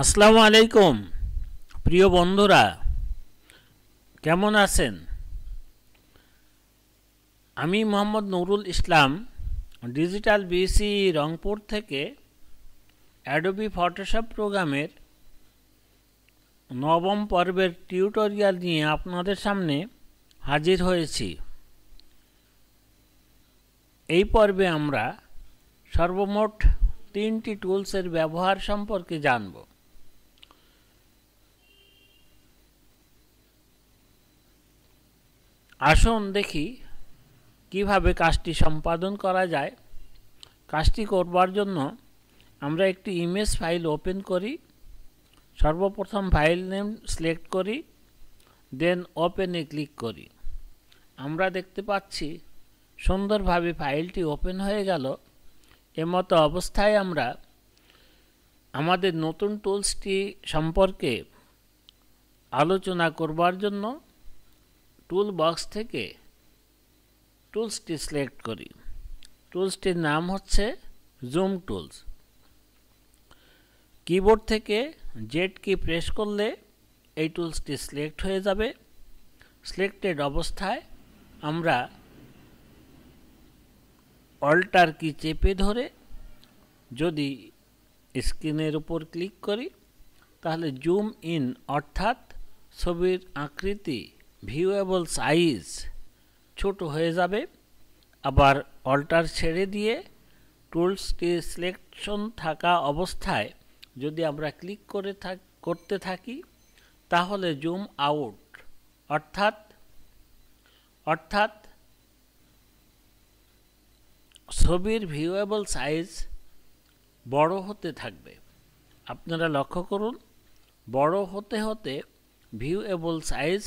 আসসালামু আলাইকুম প্রিয় বন্ধুরা কেমন আছেন আমি মোহাম্মদ নুরুল ইসলাম ডিজিটাল বিসি রংপুর থেকে অ্যাডোবি ফটোশপ প্রোগ্রামের নবম পর্বের টিউটোরিয়াল নিয়ে আপনাদের সামনে হাজির হয়েছি এই পর্বে আমরা সর্বমোট তিনটি টুলসের ব্যবহার সম্পর্কে জানবো আসুন দেখি কিভাবে কাজটি সম্পাদন করা যায় কাজটি করবার জন্য আমরা একটি ইমেজ ফাইল ওপেন করি সর্বপ্রথম ফাইল নেম সিলেক্ট করি দেন ওপেনে ক্লিক করি আমরা দেখতে পাচ্ছি সুন্দরভাবে ফাইলটি ওপেন হয়ে গেল এমতো অবস্থায় আমরা আমাদের নতুন টুলসটি সম্পর্কে আলোচনা করবার জন্য টুল বক্স থেকে টুলসটি সিলেক্ট করি টুলসটির নাম হচ্ছে জুম টুলস কিবোর্ড থেকে জেড কি প্রেস করলে এই টুলসটি সিলেক্ট হয়ে যাবে সিলেক্টেড অবস্থায় আমরা অল্টার কি চেপে ধরে যদি স্ক্রিনের উপর ক্লিক করি তাহলে জুম ইন অর্থাৎ ছবির আকৃতি ভিউয়েবল সাইজ ছোট হয়ে যাবে আবার অল্টার ছেড়ে দিয়ে টুলসটি সিলেকশন থাকা অবস্থায় যদি আমরা ক্লিক করে থাক করতে থাকি তাহলে জুম আউট অর্থাৎ অর্থাৎ ছবির ভিউয়েবল সাইজ বড় হতে থাকবে আপনারা লক্ষ্য করুন বড় হতে হতে viewable size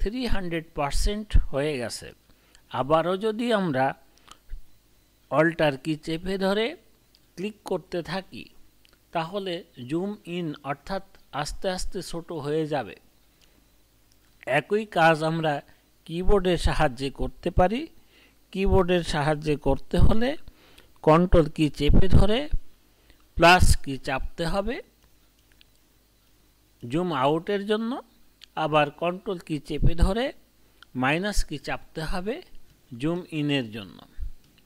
three hundred percent হয়ে গেছে আবারও যদি আমরা অল্টার কি চেপে ধরে ক্লিক করতে থাকি তাহলে জুম ইন অর্থাৎ আস্তে আস্তে ছোট হয়ে যাবে একই কাজ আমরা কিবোর্ডের সাহায্যে করতে পারি কিবোর্ডের সাহায্যে করতে হলে কন্ট্রোল কি চেপে ধরে প্লাস কি চাপতে হবে জুম আউটের জন্য আবার কন্ট্রোল কি চেপে ধরে মাইনাস কি চাপতে হবে জুম ইনের জন্য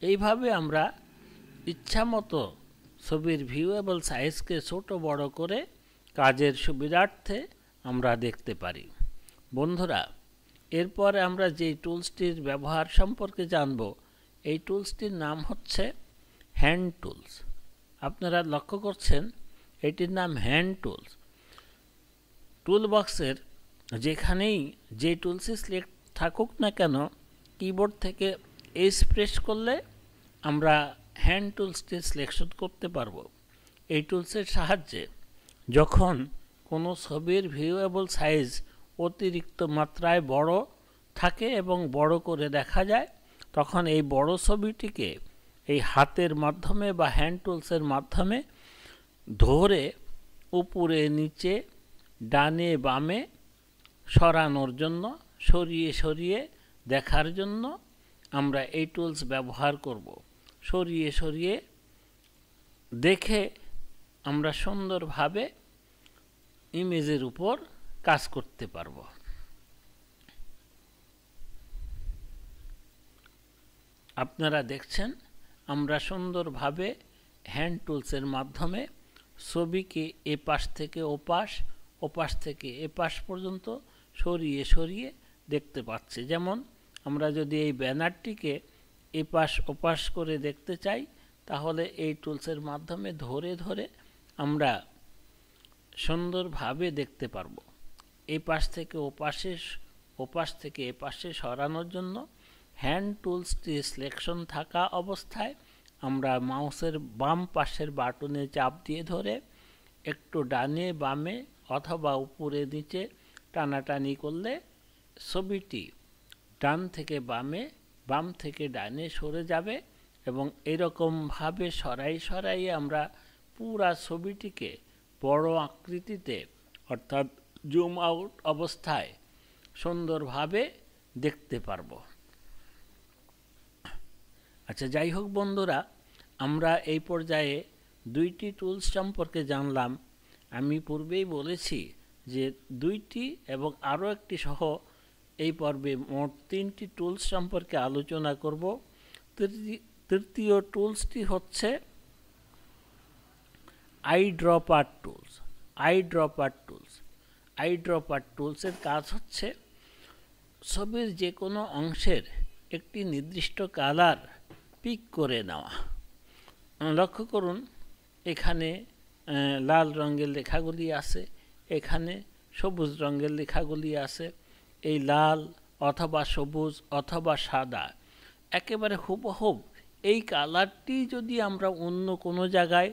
এইভাবে আমরা ইচ্ছামতো ছবির ভিউয়েবল সাইজকে ছোট বড় করে কাজের সুবিধার্থে আমরা দেখতে পারি বন্ধুরা এরপরে আমরা যে টুলসটির ব্যবহার সম্পর্কে জানব এই টুলসটির নাম হচ্ছে হ্যান্ড টুলস আপনারা লক্ষ্য করছেন এটির নাম হ্যান্ড টুলস টুলবক্সের যেখানেই যে টুলসই সিলেক্ট থাকুক না কেন কিবোর্ড থেকে এস প্রেস করলে আমরা হ্যান্ড টুলসটি সিলেকশন করতে পারব এই টুলসের সাহায্যে যখন কোনো ছবির ভিউয়েবল সাইজ অতিরিক্ত মাত্রায় বড় থাকে এবং বড় করে দেখা যায় তখন এই বড় ছবিটিকে এই হাতের মাধ্যমে বা হ্যান্ড টুলসের মাধ্যমে ধরে উপরে নিচে ডানে বামে সরানোর জন্য সরিয়ে সরিয়ে দেখার জন্য আমরা এই টুলস ব্যবহার করব সরিয়ে সরিয়ে দেখে আমরা সুন্দরভাবে ইমেজের উপর কাজ করতে পারব আপনারা দেখছেন আমরা সুন্দরভাবে হ্যান্ড টুলসের মাধ্যমে ছবিকে এপাশ থেকে ওপাশ ওপাশ থেকে এপাশ পর্যন্ত সরিয়ে সরিয়ে দেখতে পাচ্ছি যেমন আমরা যদি এই ব্যানারটিকে এপাশ ওপাশ করে দেখতে চাই তাহলে এই টুলসের মাধ্যমে ধরে ধরে আমরা সুন্দরভাবে দেখতে পারব এই পাশ থেকে ওপাশে ওপাশ থেকে এপাশে সরানোর জন্য হ্যান্ড টুলসটি সিলেকশন থাকা অবস্থায় আমরা মাউসের বাম পাশের বাটনে চাপ দিয়ে ধরে একটু ডানে বামে অথবা উপরে নিচে টানাটানি করলে ছবিটি ডান থেকে বামে বাম থেকে ডানে সরে যাবে এবং এরকমভাবে সরাই সরাই আমরা পুরা ছবিটিকে বড় আকৃতিতে অর্থাৎ জুম আউট অবস্থায় সুন্দরভাবে দেখতে পারব আচ্ছা যাই হোক বন্ধুরা আমরা এই পর্যায়ে দুইটি টুলস সম্পর্কে জানলাম আমি পূর্বেই বলেছি যে দুইটি এবং আরও একটি সহ এই পর্বে মোট তিনটি টুলস সম্পর্কে আলোচনা করব তৃতীয় টুলসটি হচ্ছে eye dropper tools eye dropper tools eye dropper টুলসের কাজ হচ্ছে ছবির যে কোনো অংশের একটি নির্দিষ্ট কালার পিক করে নেওয়া লক্ষ্য করুন এখানে লাল রঙের লেখাগুলি আছে এখানে সবুজ রঙের লেখাগুলি আছে এই লাল অথবা সবুজ অথবা সাদা একেবারে হুবহুব এই কালারটি যদি আমরা অন্য কোনো জায়গায়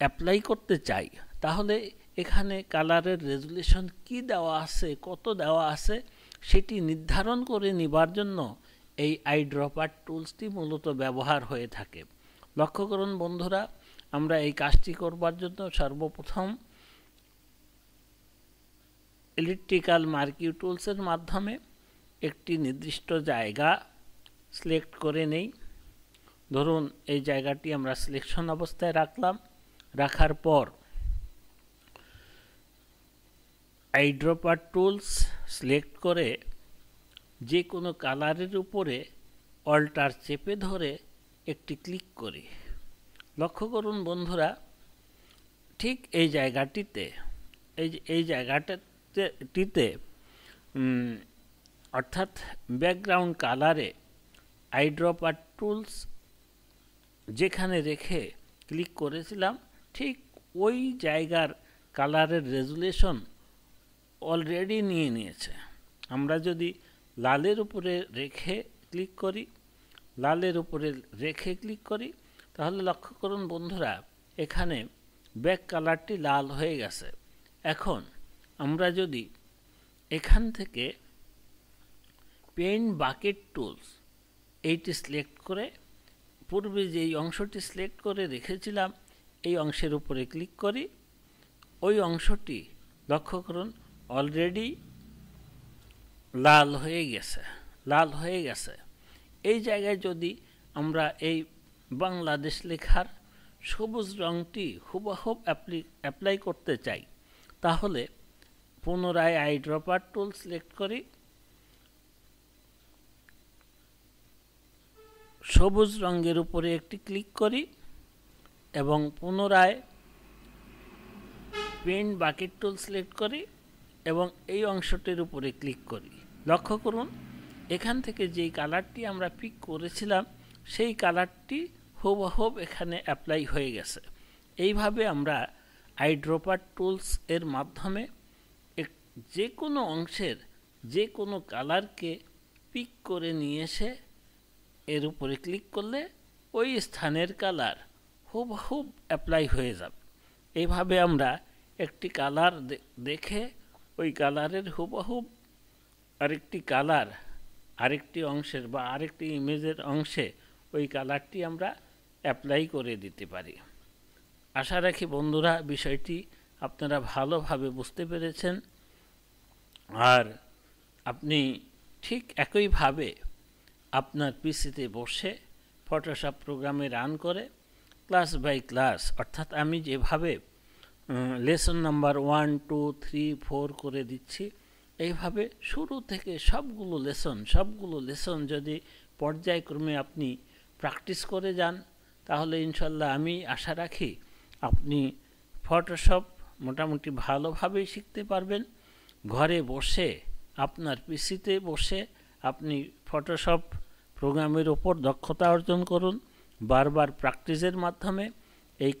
অ্যাপ্লাই করতে চাই তাহলে এখানে কালারের রেজুলেশন কি দেওয়া আছে কত দেওয়া আছে সেটি নির্ধারণ করে নিবার জন্য এই আইড্রপার টুলসটি মূলত ব্যবহার হয়ে থাকে লক্ষ্য করুন বন্ধুরা আমরা এই কাজটি করবার জন্য সর্বপ্রথম ইলেকট্রিক্যাল মার্কিউ টুলসের মাধ্যমে একটি নির্দিষ্ট জায়গা সিলেক্ট করে নেই ধরুন এই জায়গাটি আমরা সিলেকশন অবস্থায় রাখলাম রাখার পর আইড্রোপার টুলস সিলেক্ট করে যে কোনো কালারের উপরে অল্টার চেপে ধরে একটি ক্লিক করি লক্ষ্য করুন বন্ধুরা ঠিক এই জায়গাটিতে এই এই জায়গাটা টিতে অর্থাৎ ব্যাকগ্রাউন্ড কালারে আইড্রপার টুলস যেখানে রেখে ক্লিক করেছিলাম ঠিক ওই জায়গার কালারের রেজুলেশন অলরেডি নিয়ে নিয়েছে আমরা যদি লালের উপরে রেখে ক্লিক করি লালের উপরে রেখে ক্লিক করি তাহলে লক্ষ্য করুন বন্ধুরা এখানে ব্যাক কালারটি লাল হয়ে গেছে এখন আমরা যদি এখান থেকে পেন্ট বাকেট টুলস এইটি সিলেক্ট করে পূর্বে যেই অংশটি সিলেক্ট করে রেখেছিলাম এই অংশের উপরে ক্লিক করি ওই অংশটি লক্ষ্য করুন অলরেডি লাল হয়ে গেছে লাল হয়ে গেছে এই জায়গায় যদি আমরা এই বাংলাদেশ লেখার সবুজ রঙটি হুবাহুব অ্যাপ্লি অ্যাপ্লাই করতে চাই তাহলে পুনরায় আই ড্রপার টুল সিলেক্ট করি সবুজ রঙের উপরে একটি ক্লিক করি এবং পুনরায় পেন বাকেট টুল সিলেক্ট করি এবং এই অংশটির উপরে ক্লিক করি লক্ষ্য করুন এখান থেকে যেই কালারটি আমরা পিক করেছিলাম সেই কালারটি হুবহুব এখানে অ্যাপ্লাই হয়ে গেছে এইভাবে আমরা আইড্রোপার টুলস এর মাধ্যমে যে কোনো অংশের যে কোনো কালারকে পিক করে নিয়ে এসে এর উপরে ক্লিক করলে ওই স্থানের কালার খুব খুব অ্যাপ্লাই হয়ে যাবে এইভাবে আমরা একটি কালার দেখে ওই কালারের হুবহুব আরেকটি কালার আরেকটি অংশের বা আরেকটি ইমেজের অংশে ওই কালারটি আমরা অ্যাপ্লাই করে দিতে পারি আশা রাখি বন্ধুরা বিষয়টি আপনারা ভালোভাবে বুঝতে পেরেছেন আর আপনি ঠিক একইভাবে আপনার পিসিতে বসে ফটোশপ প্রোগ্রামে রান করে ক্লাস বাই ক্লাস অর্থাৎ আমি যেভাবে lesson number one two three four করে দিচ্ছি এইভাবে শুরু থেকে সবগুলো লেসন সবগুলো লেসন যদি পর্যায়ক্রমে আপনি প্র্যাকটিস করে যান তাহলে ইনশাল্লাহ আমি আশা রাখি আপনি ফটোশপ মোটামুটি ভালোভাবেই শিখতে পারবেন ঘরে বসে আপনার পিসিতে বসে আপনি ফটোশপ প্রোগ্রামের ওপর দক্ষতা অর্জন করুন বারবার প্র্যাকটিসের মাধ্যমে এই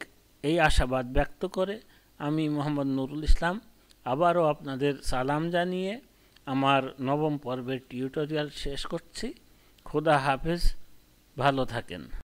এই আশাবাদ ব্যক্ত করে আমি মোহাম্মদ নুরুল ইসলাম আবারও আপনাদের সালাম জানিয়ে আমার নবম পর্বের টিউটোরিয়াল শেষ করছি খোদা হাফেজ ভালো থাকেন